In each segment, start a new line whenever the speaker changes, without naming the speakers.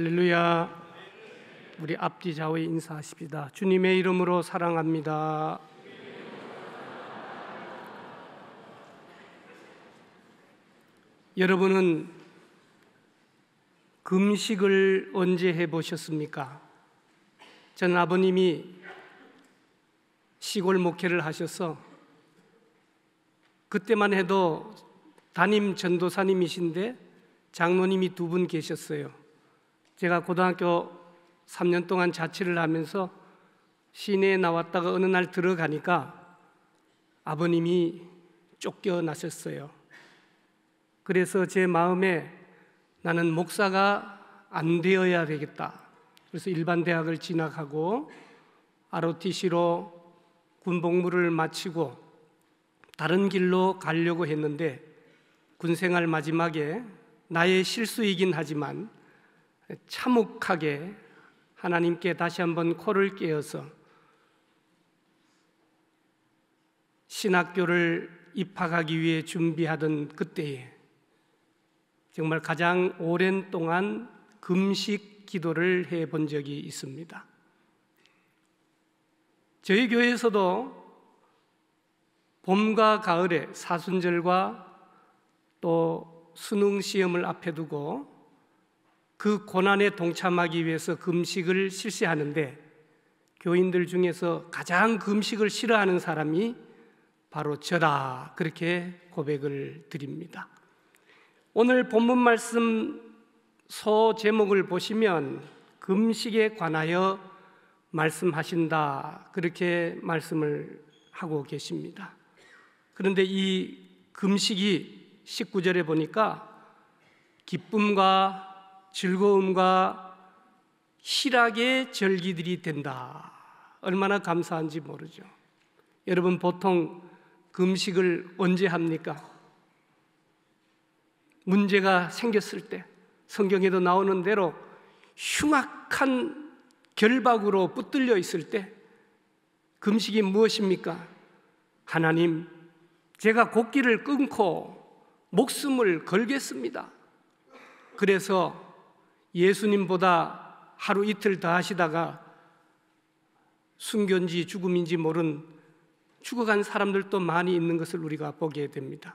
할렐루야. 우리 앞뒤 좌우에 인사하십니다. 주님의 이름으로 사랑합니다. 여러분은 금식을 언제 해 보셨습니까? 전 아버님이 시골 목회를 하셔서 그때만 해도 담임 전도사님이신데 장로님이 두 분 계셨어요. 제가 고등학교 3년 동안 자취를 하면서 시내에 나왔다가 어느 날 들어가니까 아버님이 쫓겨나셨어요. 그래서 제 마음에 나는 목사가 안 되어야 되겠다. 그래서 일반 대학을 진학하고 ROTC로 군 복무를 마치고 다른 길로 가려고 했는데 군 생활 마지막에 나의 실수이긴 하지만 참혹하게 하나님께 다시 한번 코를 깨어서 신학교를 입학하기 위해 준비하던 그때에 정말 가장 오랜 동안 금식 기도를 해 본 적이 있습니다. 저희 교회에서도 봄과 가을에 사순절과 또 수능 시험을 앞에 두고 그 고난에 동참하기 위해서 금식을 그 실시하는데 교인들 중에서 가장 금식을 그 싫어하는 사람이 바로 저다. 그렇게 고백을 드립니다. 오늘 본문 말씀 소 제목을 보시면 금식에 그 관하여 말씀하신다. 그렇게 말씀을 하고 계십니다. 그런데 이 금식이 19절에 보니까 기쁨과 즐거움과 희락의 절기들이 된다. 얼마나 감사한지 모르죠. 여러분 보통 금식을 언제 합니까? 문제가 생겼을 때 성경에도 나오는 대로 흉악한 결박으로 붙들려 있을 때 금식이 무엇입니까? 하나님, 제가 곡기를 끊고 목숨을 걸겠습니다. 그래서 예수님보다 하루 이틀 더 하시다가 순교인지 죽음인지 모른 죽어간 사람들도 많이 있는 것을 우리가 보게 됩니다.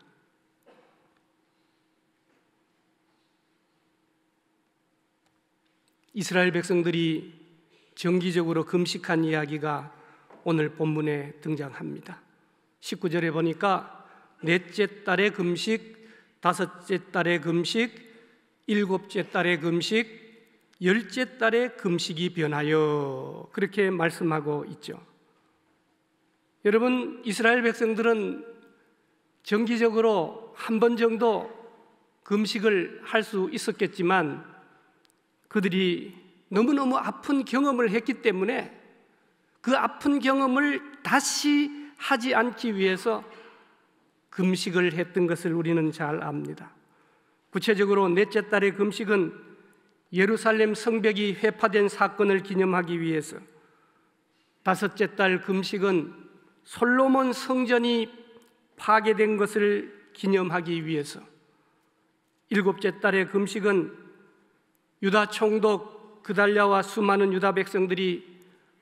이스라엘 백성들이 정기적으로 금식한 이야기가 오늘 본문에 등장합니다. 19절에 보니까 넷째 달의 금식, 다섯째 달의 금식, 일곱째 딸의 금식, 열째 딸의 금식이 변하여 그렇게 말씀하고 있죠. 여러분, 이스라엘 백성들은 정기적으로 한 번 정도 금식을 할 수 있었겠지만 그들이 너무너무 아픈 경험을 했기 때문에 그 아픈 경험을 다시 하지 않기 위해서 금식을 했던 것을 우리는 잘 압니다. 구체적으로 넷째 딸의 금식은 예루살렘 성벽이 회파된 사건을 기념하기 위해서 다섯째 딸 금식은 솔로몬 성전이 파괴된 것을 기념하기 위해서 일곱째 딸의 금식은 유다 총독 그달랴와 수많은 유다 백성들이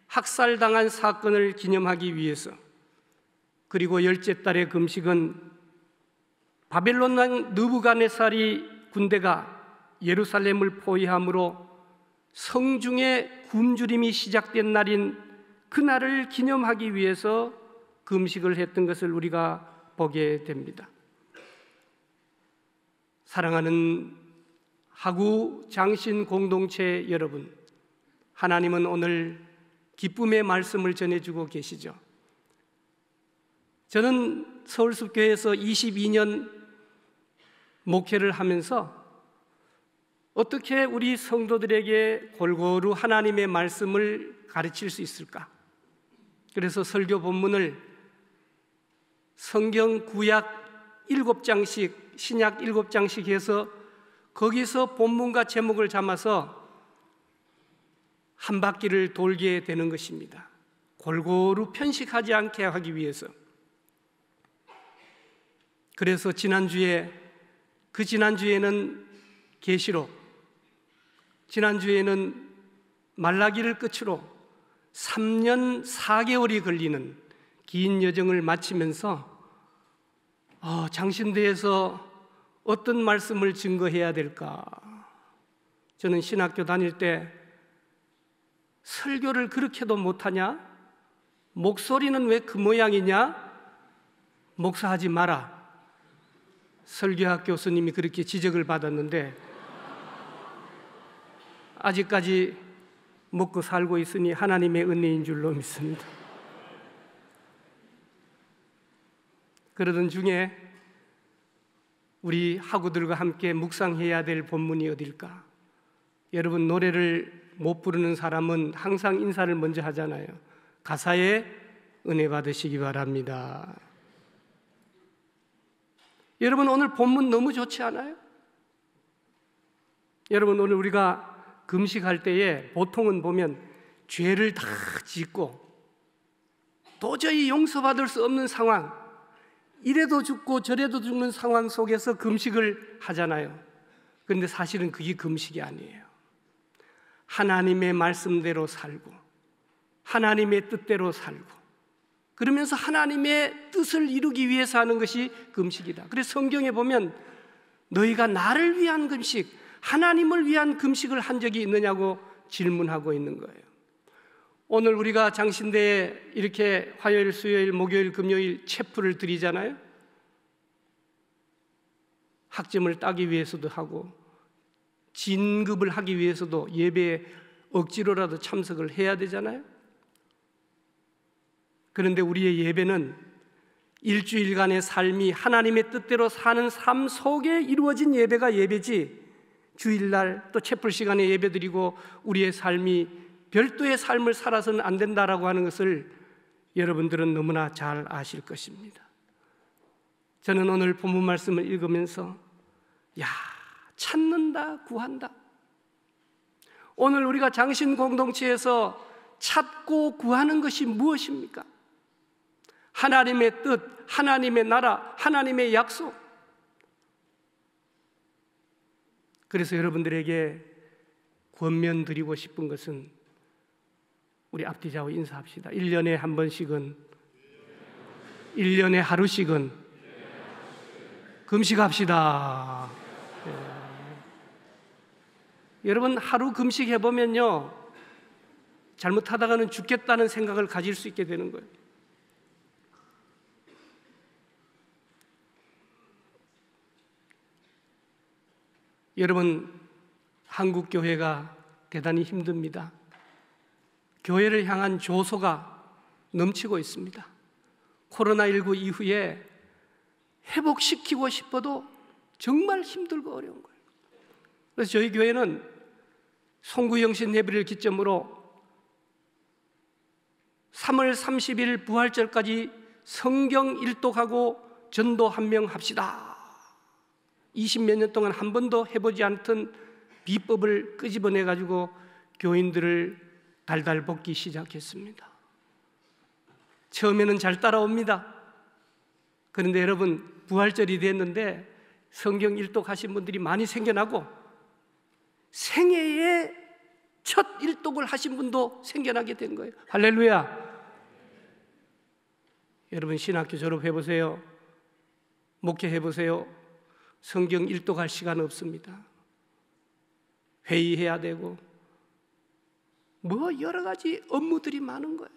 학살당한 사건을 기념하기 위해서 그리고 열째 딸의 금식은 바빌론왕 느부갓네살이 군대가 예루살렘을 포위함으로 성중의 굶주림이 시작된 날인 그날을 기념하기 위해서 금식을 했던 것을 우리가 보게 됩니다. 사랑하는 하구 장신 공동체 여러분, 하나님은 오늘 기쁨의 말씀을 전해주고 계시죠. 저는 서울숲교회에서 22년 목회를 하면서 어떻게 우리 성도들에게 골고루 하나님의 말씀을 가르칠 수 있을까? 그래서 설교 본문을 성경 구약 일곱 장씩 신약 일곱 장씩 해서 거기서 본문과 제목을 잡아서 한 바퀴를 돌게 되는 것입니다. 골고루 편식하지 않게 하기 위해서. 그래서 지난주에 그 지난주에는 계시로 지난주에는 말라기를 끝으로 3년 4개월이 걸리는 긴 여정을 마치면서 어, 장신대에서 어떤 말씀을 증거해야 될까? 저는 신학교 다닐 때 설교를 그렇게도 못하냐? 목소리는 왜 그 모양이냐? 목사하지 마라. 설교학 교수님이 그렇게 지적을 받았는데 아직까지 먹고 살고 있으니 하나님의 은혜인 줄로 믿습니다. 그러던 중에 우리 학우들과 함께 묵상해야 될 본문이 어딜까? 여러분 노래를 못 부르는 사람은 항상 인사를 먼저 하잖아요. 가사에 은혜 받으시기 바랍니다. 여러분 오늘 본문 너무 좋지 않아요? 여러분 오늘 우리가 금식할 때에 보통은 보면 죄를 다 짓고 도저히 용서받을 수 없는 상황 이래도 죽고 저래도 죽는 상황 속에서 금식을 하잖아요. 그런데 사실은 그게 금식이 아니에요. 하나님의 말씀대로 살고 하나님의 뜻대로 살고 그러면서 하나님의 뜻을 이루기 위해서 하는 것이 금식이다. 그 그래서 성경에 보면 너희가 나를 위한 금식, 하나님을 위한 금식을 한 적이 있느냐고 질문하고 있는 거예요. 오늘 우리가 장신대에 이렇게 화요일, 수요일, 목요일, 금요일 체프를 드리잖아요. 학점을 따기 위해서도 하고 진급을 하기 위해서도 예배에 억지로라도 참석을 해야 되잖아요. 그런데 우리의 예배는 일주일간의 삶이 하나님의 뜻대로 사는 삶 속에 이루어진 예배가 예배지 주일날 또 채플 시간에 예배드리고 우리의 삶이 별도의 삶을 살아서는 안 된다라고 하는 것을 여러분들은 너무나 잘 아실 것입니다. 저는 오늘 본문 말씀을 읽으면서 야 찾는다 구한다. 오늘 우리가 장신 공동체에서 찾고 구하는 것이 무엇입니까? 하나님의 뜻, 하나님의 나라, 하나님의 약속. 그래서 여러분들에게 권면 드리고 싶은 것은 우리 앞뒤좌우 인사합시다. 1년에 한 번씩은 1년에 하루씩은 금식합시다. 예. 여러분 하루 금식해 보면요. 잘못하다가는 죽겠다는 생각을 가질 수 있게 되는 거예요. 여러분, 한국 교회가 대단히 힘듭니다. 교회를 향한 조소가 넘치고 있습니다. 코로나19 이후에 회복시키고 싶어도 정말 힘들고 어려운 거예요. 그래서 저희 교회는 송구영신 예배를 기점으로 3월 30일 부활절까지 성경 일독하고 전도 한명 합시다 20몇 년 동안 한 번도 해보지 않던 비법을 끄집어내 가지고 교인들을 달달 볶기 시작했습니다. 처음에는 잘 따라옵니다. 그런데 여러분 부활절이 됐는데 성경 일독하신 분들이 많이 생겨나고 생애에 첫 일독을 하신 분도 생겨나게 된 거예요. 할렐루야. 여러분 신학교 졸업해 보세요. 목회해 보세요. 성경 일독할 시간 없습니다. 회의해야 되고 뭐 여러 가지 업무들이 많은 거예요.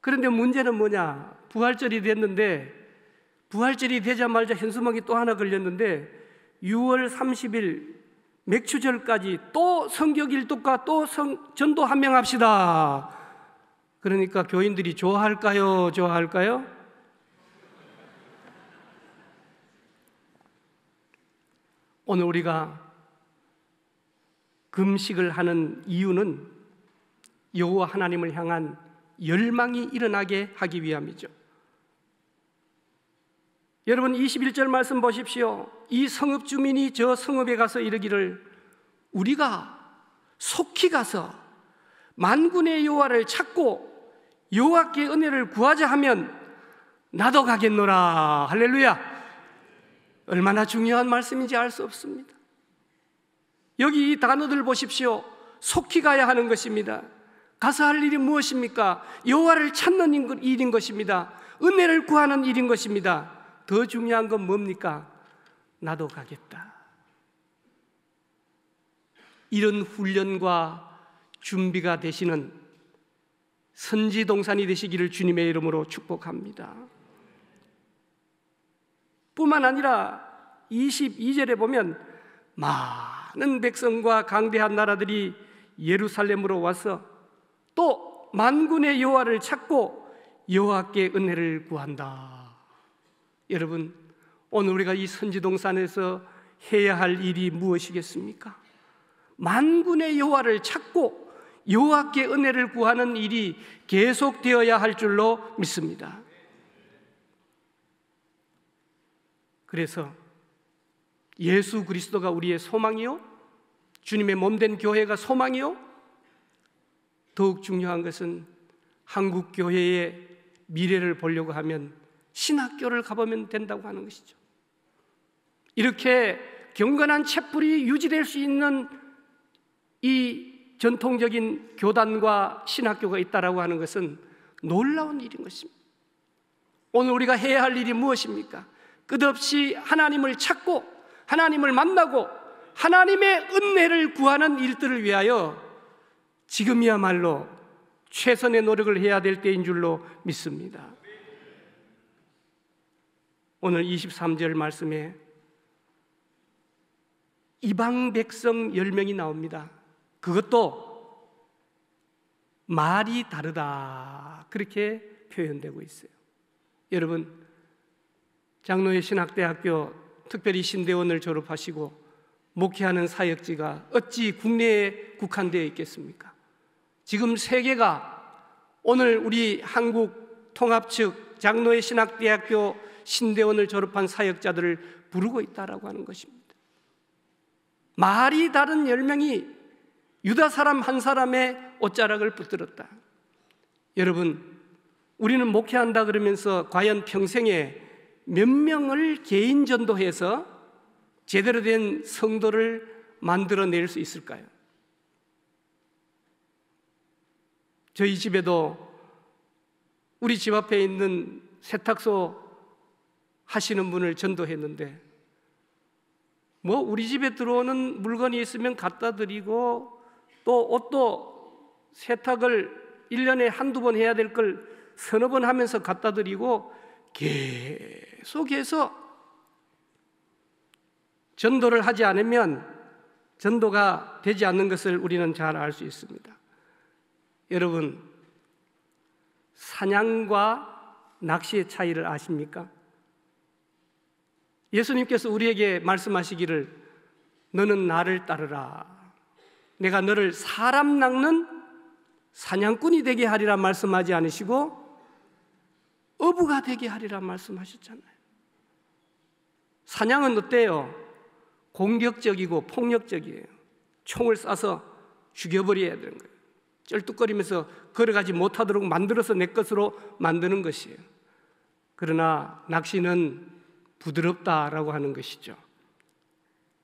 그런데 문제는 뭐냐? 부활절이 됐는데 부활절이 되자마자 현수막이 또 하나 걸렸는데 6월 30일 맥추절까지 또 성격 일독과 또 성, 전도 한 명 합시다. 그러니까 교인들이 좋아할까요? 좋아할까요? 오늘 우리가 금식을 하는 이유는 여호와 하나님을 향한 열망이 일어나게 하기 위함이죠. 여러분 21절 말씀 보십시오. 이 성읍 주민이 저 성읍에 가서 이르기를 우리가 속히 가서 만군의 여호와를 찾고 여호와께 은혜를 구하자 하면 나도 가겠노라. 할렐루야. 얼마나 중요한 말씀인지 알 수 없습니다. 여기 이 단어들 보십시오. 속히 가야 하는 것입니다. 가서 할 일이 무엇입니까? 여호와를 찾는 일인 것입니다. 은혜를 구하는 일인 것입니다. 더 중요한 건 뭡니까? 나도 가겠다. 이런 훈련과 준비가 되시는 선지동산이 되시기를 주님의 이름으로 축복합니다. 뿐만 아니라 22절에 보면 많은 백성과 강대한 나라들이 예루살렘으로 와서 또 만군의 여호와를 찾고 여호와께 은혜를 구한다. 여러분, 오늘 우리가 이 선지동산에서 해야 할 일이 무엇이겠습니까? 만군의 여호와를 찾고 여호와께 은혜를 구하는 일이 계속되어야 할 줄로 믿습니다. 그래서 예수 그리스도가 우리의 소망이요 주님의 몸된 교회가 소망이요 더욱 중요한 것은 한국 교회의 미래를 보려고 하면 신학교를 가보면 된다고 하는 것이죠. 이렇게 경건한 채플이 유지될 수 있는 이 전통적인 교단과 신학교가 있다라고 하는 것은 놀라운 일인 것입니다. 오늘 우리가 해야 할 일이 무엇입니까? 끝없이 하나님을 찾고 하나님을 만나고 하나님의 은혜를 구하는 일들을 위하여 지금이야말로 최선의 노력을 해야 될 때인 줄로 믿습니다. 오늘 23절 말씀에 이방 백성 10명이 나옵니다. 그것도 말이 다르다. 그렇게 표현되고 있어요. 여러분, 장로의 신학대학교 특별히 신대원을 졸업하시고 목회하는 사역지가 어찌 국내에 국한되어 있겠습니까? 지금 세계가 오늘 우리 한국 통합 측 장로의 신학대학교 신대원을 졸업한 사역자들을 부르고 있다라고 하는 것입니다. 말이 다른 열 명이 유다 사람 한 사람의 옷자락을 붙들었다. 여러분, 우리는 목회한다 그러면서 과연 평생에 몇 명을 개인 전도해서 제대로 된 성도를 만들어낼 수 있을까요? 저희 집에도 우리 집 앞에 있는 세탁소 하시는 분을 전도했는데 뭐 우리 집에 들어오는 물건이 있으면 갖다 드리고 또 옷도 세탁을 1년에 한두 번 해야 될 걸 서너 번 하면서 갖다 드리고 계속 속에서 전도를 하지 않으면 전도가 되지 않는 것을 우리는 잘 알 수 있습니다. 여러분, 사냥과 낚시의 차이를 아십니까? 예수님께서 우리에게 말씀하시기를 너는 나를 따르라. 내가 너를 사람 낚는 사냥꾼이 되게 하리라 말씀하지 않으시고 어부가 되게 하리라 말씀하셨잖아요. 사냥은 어때요? 공격적이고 폭력적이에요. 총을 쏴서 죽여버려야 되는 거예요. 쩔뚝거리면서 걸어가지 못하도록 만들어서 내 것으로 만드는 것이에요. 그러나 낚시는 부드럽다라고 하는 것이죠.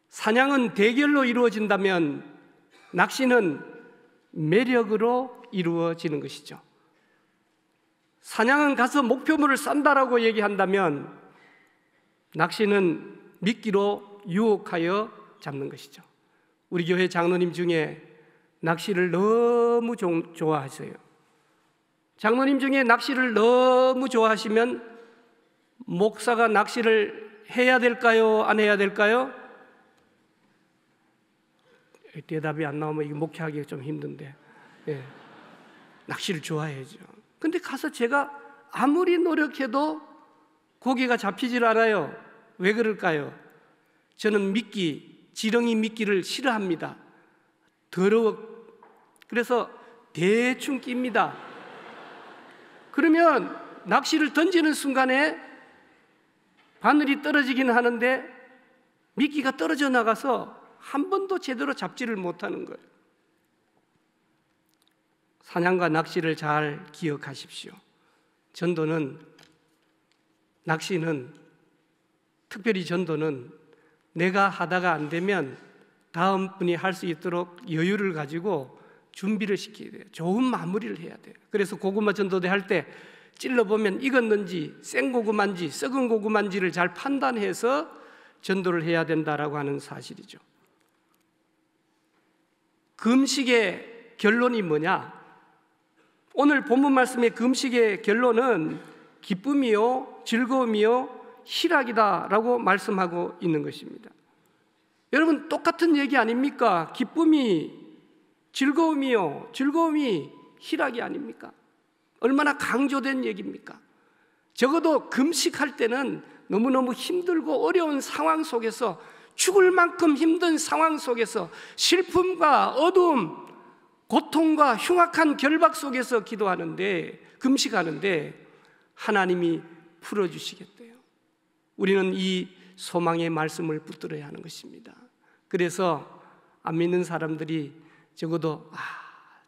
사냥은 대결로 이루어진다면 낚시는 매력으로 이루어지는 것이죠. 사냥은 가서 목표물을 싼다라고 얘기한다면 낚시는 미끼로 유혹하여 잡는 것이죠. 우리 교회 장로님 중에 낚시를 너무 좋아하세요. 장로님 중에 낚시를 너무 좋아하시면 목사가 낚시를 해야 될까요? 안 해야 될까요? 대답이 안 나오면 이게 목회하기가 좀 힘든데. 예. 낚시를 좋아해야죠. 근데 가서 제가 아무리 노력해도 고기가 잡히질 않아요. 왜 그럴까요? 저는 미끼, 지렁이 미끼를 싫어합니다. 더러워. 그래서 대충 낍니다. 그러면 낚시를 던지는 순간에 바늘이 떨어지긴 하는데 미끼가 떨어져 나가서 한 번도 제대로 잡지를 못하는 거예요. 사냥과 낚시를 잘 기억하십시오. 전도는 낚시는 특별히 전도는 내가 하다가 안 되면 다음 분이 할 수 있도록 여유를 가지고 준비를 시켜야 돼요. 좋은 마무리를 해야 돼요. 그래서 고구마 전도대 할 때 찔러보면 익었는지 생고구마인지 썩은 고구마인지를 잘 판단해서 전도를 해야 된다라고 하는 사실이죠. 금식의 결론이 뭐냐? 오늘 본문 말씀의 금식의 결론은 기쁨이요, 즐거움이요, 희락이다라고 말씀하고 있는 것입니다. 여러분 똑같은 얘기 아닙니까? 기쁨이 즐거움이요. 즐거움이 희락이 아닙니까? 얼마나 강조된 얘기입니까? 적어도 금식할 때는 너무너무 힘들고 어려운 상황 속에서 죽을 만큼 힘든 상황 속에서 슬픔과 어두 고통과 흉악한 결박 속에서 기도하는데 금식하는데 하나님이 풀어주시겠대요. 우리는 이 소망의 말씀을 붙들어야 하는 것입니다. 그래서 안 믿는 사람들이 적어도 아,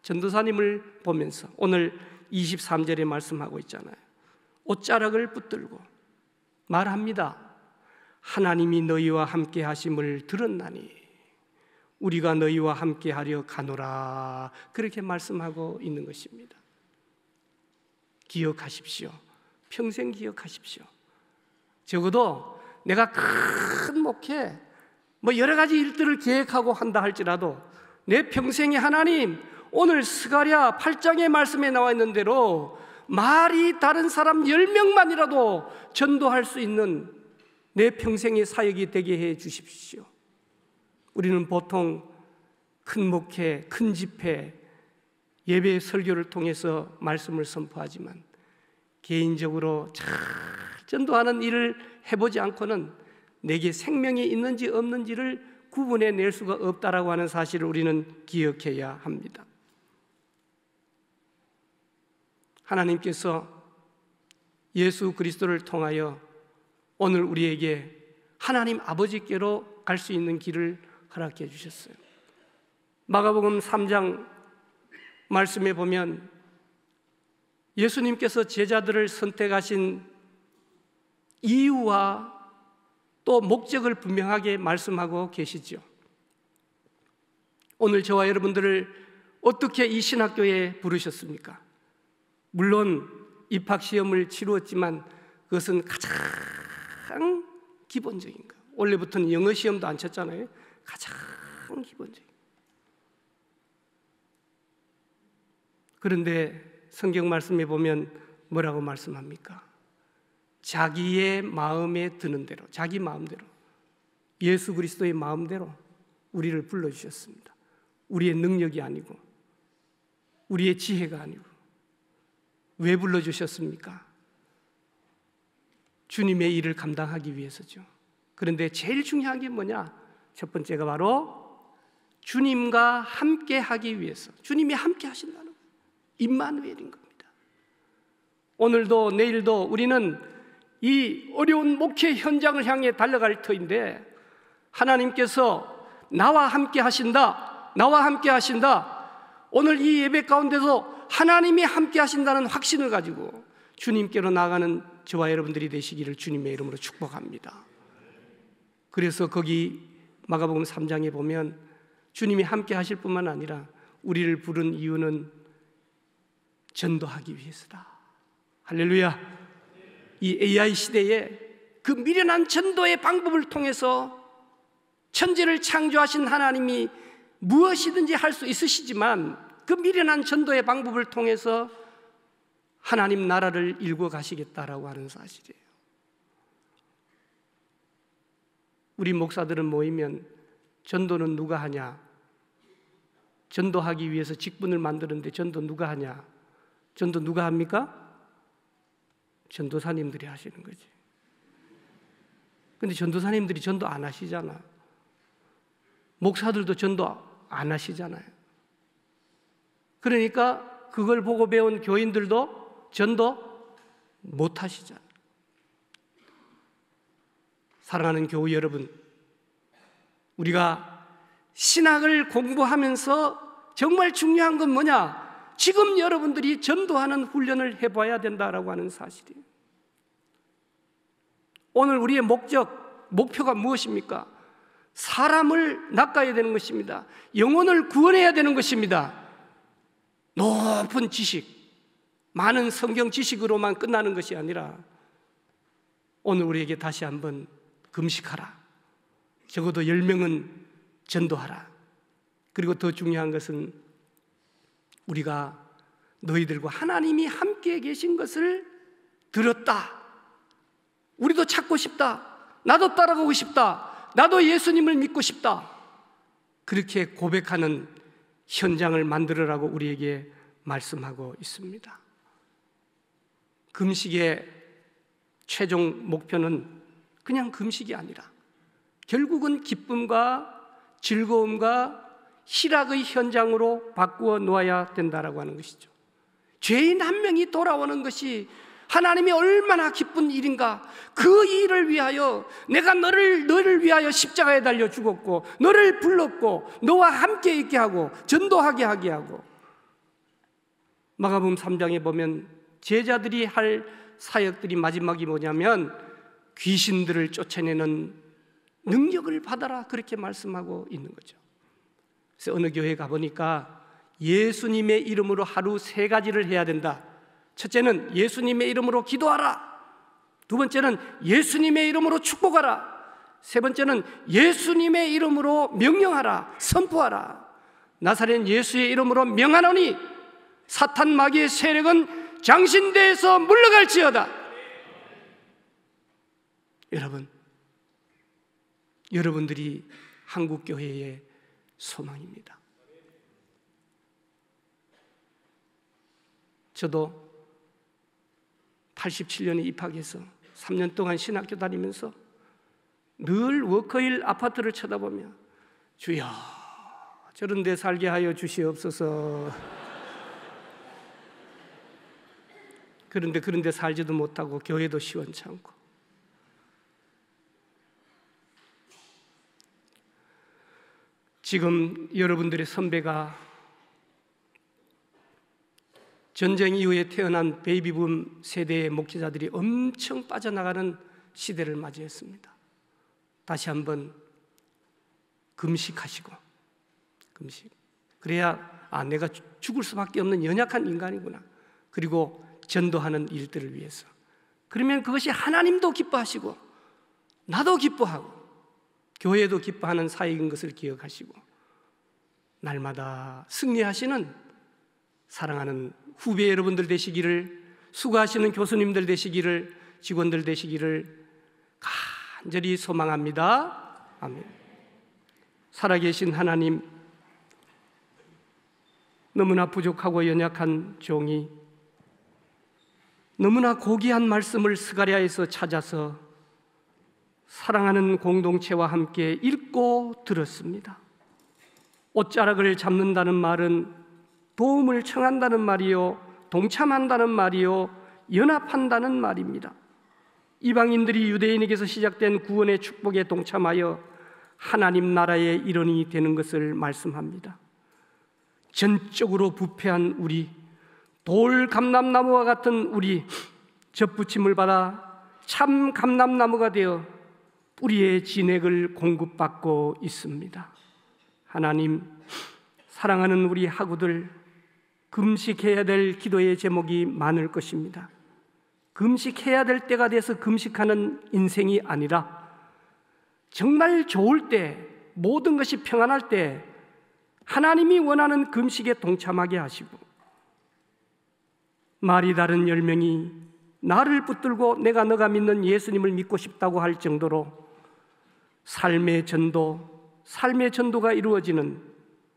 전도사님을 보면서 오늘 23절에 말씀하고 있잖아요. 옷자락을 붙들고 말합니다. 하나님이 너희와 함께 하심을 들었나니 우리가 너희와 함께 하려 가노라 그렇게 말씀하고 있는 것입니다. 기억하십시오. 평생 기억하십시오. 적어도 내가 큰 목회, 뭐 여러 가지 일들을 계획하고 한다 할지라도 내 평생에 하나님 오늘 스가랴 8장의 말씀에 나와 있는 대로 말이 다른 사람 10명만이라도 전도할 수 있는 내 평생의 사역이 되게 해 주십시오. 우리는 보통 큰 목회, 큰 집회, 예배 설교를 통해서 말씀을 선포하지만 개인적으로 참 전도하는 일을 해보지 않고는 내게 생명이 있는지 없는지를 구분해 낼 수가 없다라고 하는 사실을 우리는 기억해야 합니다. 하나님께서 예수 그리스도를 통하여 오늘 우리에게 하나님 아버지께로 갈 수 있는 길을 허락해 주셨어요. 마가복음 3장 말씀에 보면 예수님께서 제자들을 선택하신 이유와 또 목적을 분명하게 말씀하고 계시죠. 오늘 저와 여러분들을 어떻게 이 신학교에 부르셨습니까? 물론 입학 시험을 치루었지만 그것은 가장 기본적인 거. 원래부터는 영어 시험도 안 쳤잖아요. 가장 기본적인. 그런데 성경 말씀에 보면 뭐라고 말씀합니까? 자기의 마음에 드는 대로, 자기 마음대로, 예수 그리스도의 마음대로 우리를 불러주셨습니다. 우리의 능력이 아니고, 우리의 지혜가 아니고. 왜 불러주셨습니까? 주님의 일을 감당하기 위해서죠. 그런데 제일 중요한 게 뭐냐? 첫 번째가 바로 주님과 함께 하기 위해서. 주님이 함께 하신다는 임마누엘인 겁니다. 오늘도 내일도 우리는 이 어려운 목회 현장을 향해 달려갈 터인데 하나님께서 나와 함께 하신다. 나와 함께 하신다. 오늘 이 예배 가운데서 하나님이 함께 하신다는 확신을 가지고 주님께로 나가는 저와 여러분들이 되시기를 주님의 이름으로 축복합니다. 그래서 거기 마가복음 3장에 보면 주님이 함께 하실 뿐만 아니라 우리를 부른 이유는 전도하기 위해서다. 할렐루야. 이 AI 시대에 그 미련한 전도의 방법을 통해서 천지를 창조하신 하나님이 무엇이든지 할 수 있으시지만 그 미련한 전도의 방법을 통해서 하나님 나라를 일궈 가시겠다라고 하는 사실이에요. 우리 목사들은 모이면 전도는 누가 하냐? 전도하기 위해서 직분을 만드는데 전도 누가 하냐? 전도 누가 합니까? 전도사님들이 하시는 거지. 근데 전도사님들이 전도 안 하시잖아. 목사들도 전도 안 하시잖아요. 그러니까 그걸 보고 배운 교인들도 전도 못 하시잖아. 사랑하는 교우 여러분, 우리가 신학을 공부하면서 정말 중요한 건 뭐냐? 지금 여러분들이 전도하는 훈련을 해봐야 된다라고 하는 사실이에요. 오늘 우리의 목적, 목표가 무엇입니까? 사람을 낚아야 되는 것입니다. 영혼을 구원해야 되는 것입니다. 높은 지식, 많은 성경 지식으로만 끝나는 것이 아니라 오늘 우리에게 다시 한번 금식하라. 적어도 10명은 전도하라. 그리고 더 중요한 것은 우리가 너희들과 하나님이 함께 계신 것을 들었다. 우리도 찾고 싶다. 나도 따라가고 싶다. 나도 예수님을 믿고 싶다. 그렇게 고백하는 현장을 만들으라고 우리에게 말씀하고 있습니다. 금식의 최종 목표는 그냥 금식이 아니라 결국은 기쁨과 즐거움과 희락의 현장으로 바꾸어 놓아야 된다라고 하는 것이죠. 죄인 한 명이 돌아오는 것이 하나님이 얼마나 기쁜 일인가. 그 일을 위하여 내가 너를 너를 위하여 십자가에 달려 죽었고 너를 불렀고 너와 함께 있게 하고 전도하게 하게 하고 마가복음 3장에 보면 제자들이 할 사역들이 마지막이 뭐냐면 귀신들을 쫓아내는 능력을 받아라 그렇게 말씀하고 있는 거죠. 그래서 어느 교회 에 가보니까 예수님의 이름으로 하루 세 가지를 해야 된다. 첫째는 예수님의 이름으로 기도하라. 두 번째는 예수님의 이름으로 축복하라. 세 번째는 예수님의 이름으로 명령하라. 선포하라. 나사렛 예수의 이름으로 명하노니 사탄 마귀의 세력은 장신대에서 물러갈지어다. 여러분, 여러분들이 한국 교회에 소망입니다. 저도 87년에 입학해서 3년 동안 신학교 다니면서 늘 워커힐 아파트를 쳐다보며 주여 저런 데 살게 하여 주시옵소서 그런데 그런 데 살지도 못하고 교회도 시원찮고 지금 여러분들의 선배가 전쟁 이후에 태어난 베이비붐 세대의 목회자들이 엄청 빠져나가는 시대를 맞이했습니다. 다시 한번 금식하시고 금식. 그래야 아 내가 죽을 수밖에 없는 연약한 인간이구나. 그리고 전도하는 일들을 위해서. 그러면 그것이 하나님도 기뻐하시고 나도 기뻐하고 교회도 기뻐하는 사이인 것을 기억하시고 날마다 승리하시는 사랑하는 후배 여러분들 되시기를 수고하시는 교수님들 되시기를 직원들 되시기를 간절히 소망합니다. 아멘. 살아계신 하나님 너무나 부족하고 연약한 종이 너무나 고귀한 말씀을 스가랴에서 찾아서 사랑하는 공동체와 함께 읽고 들었습니다. 옷자락을 잡는다는 말은 도움을 청한다는 말이요, 동참한다는 말이요, 연합한다는 말입니다. 이방인들이 유대인에게서 시작된 구원의 축복에 동참하여 하나님 나라의 일원이 되는 것을 말씀합니다. 전적으로 부패한 우리, 돌 감람나무와 같은 우리, 접붙임을 받아 참 감람나무가 되어 뿌리의 진액을 공급받고 있습니다. 하나님, 사랑하는 우리 학우들, 금식해야 될 기도의 제목이 많을 것입니다. 금식해야 될 때가 돼서 금식하는 인생이 아니라 정말 좋을 때, 모든 것이 평안할 때 하나님이 원하는 금식에 동참하게 하시고 말이 다른 열명이 나를 붙들고 내가 너가 믿는 예수님을 믿고 싶다고 할 정도로 삶의 전도, 삶의 전도가 이루어지는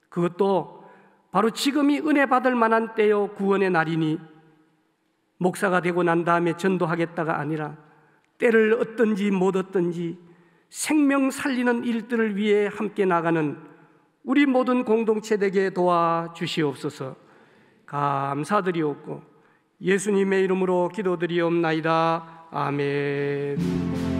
그것도 바로 지금이 은혜 받을 만한 때요 구원의 날이니 목사가 되고 난 다음에 전도하겠다가 아니라 때를 얻든지 못 얻든지 생명 살리는 일들을 위해 함께 나가는 우리 모든 공동체 에게 도와 주시옵소서. 감사드리옵고 예수님의 이름으로 기도드리옵나이다. 아멘.